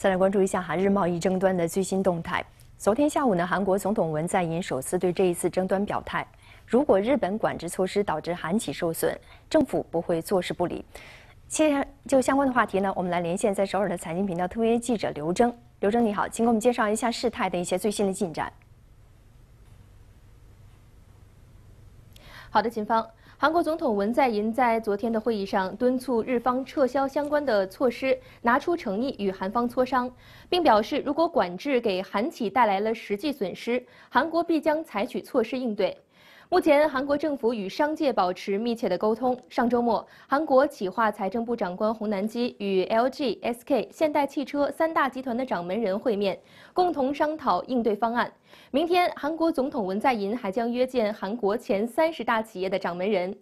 再来关注一下韩日贸易争端的最新动态。昨天下午呢，韩国总统文在寅首次对这一次争端表态：如果日本管制措施导致韩企受损，政府不会坐视不理。接下来就相关的话题呢，我们来连线在首尔的财经频道特约记者刘征。刘征你好，请给我们介绍一下事态的一些最新的进展。好的，秦芳。韩国总统文在寅在昨天的会议上敦促日方撤销相关的措施，拿出诚意与韩方磋商，并表示，如果管制给韩企带来了实际损失，韩国必将采取措施应对。目前，韩国政府与商界保持密切的沟通。上周末，韩国企划财政部长官洪南基与 LG、SK、现代汽车三大集团的掌门人会面，共同商讨应对方案。明天，韩国总统文在寅还将约见韩国前三十大企业的掌门人。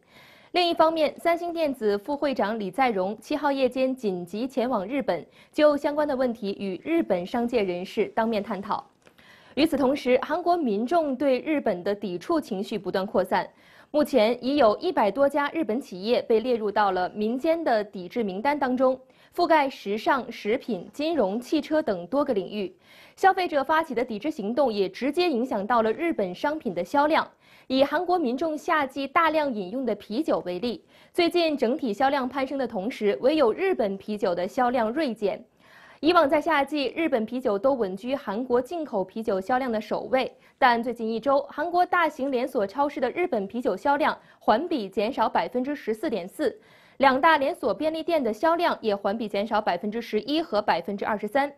另一方面，三星电子副会长李在镕七号夜间紧急前往日本，就相关的问题与日本商界人士当面探讨。与此同时，韩国民众对日本的抵触情绪不断扩散，目前已有一百多家日本企业被列入到了民间的抵制名单当中，覆盖时尚、食品、金融、汽车等多个领域。消费者发起的抵制行动也直接影响到了日本商品的销量。以韩国民众夏季大量饮用的啤酒为例，最近整体销量攀升的同时，唯有日本啤酒的销量锐减。以往在夏季，日本啤酒都稳居韩国进口啤酒销量的首位，但最近一周，韩国大型连锁超市的日本啤酒销量环比减少百分之十四点四，两大连锁便利店的销量也环比减少百分之十一和百分之二十三。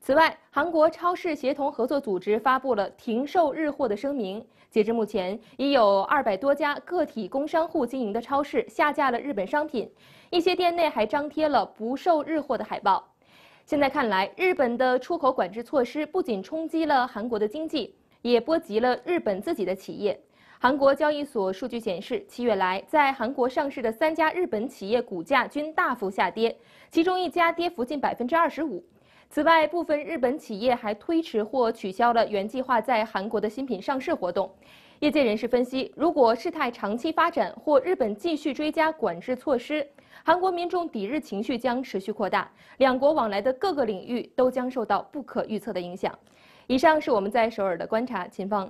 此外，韩国超市协同合作组织发布了停售日货的声明。截至目前，已有二百多家个体工商户经营的超市下架了日本商品，一些店内还张贴了不售日货的海报。现在看来，日本的出口管制措施不仅冲击了韩国的经济，也波及了日本自己的企业。韩国交易所数据显示，七月来，在韩国上市的三家日本企业股价均大幅下跌，其中一家跌幅近百分之二十五。此外，部分日本企业还推迟或取消了原计划在韩国的新品上市活动。业界人士分析，如果事态长期发展或日本继续追加管制措施，韩国民众抵日情绪将持续扩大，两国往来的各个领域都将受到不可预测的影响。以上是我们在首尔的观察，秦芳。